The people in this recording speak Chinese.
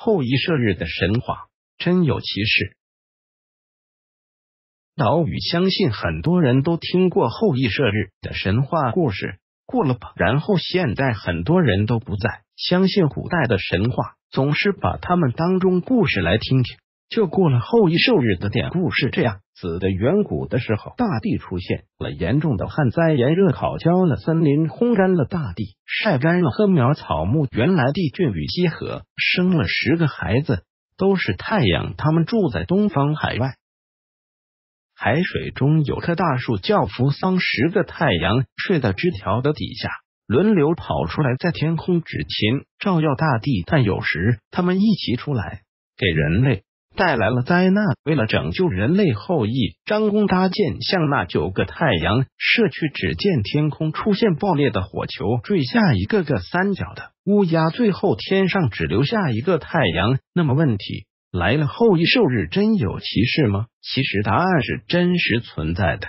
后羿射日的神话真有其事？岛屿相信很多人都听过后羿射日的神话故事，过了吧？然后现在很多人都不再相信古代的神话，总是把他们当中故事来听听。就过了后羿受日的典故是这样：子的远古的时候，大地出现了严重的旱灾，炎热烤焦了森林，烘干了大地，晒干了禾苗草木。原来，帝俊与羲和生了十个孩子，都是太阳。他们住在东方海外，海水中有棵大树叫扶桑。十个太阳睡在枝条的底下，轮流跑出来，在天空执勤，照耀大地。但有时他们一起出来，给人类。带来了灾难。为了拯救人类后裔，张弓搭箭，向那九个太阳射去。只见天空出现爆裂的火球，坠下一个个三角的乌鸦。最后，天上只留下一个太阳。那么，问题来了：后羿射日真有其事吗？其实，答案是真实存在的。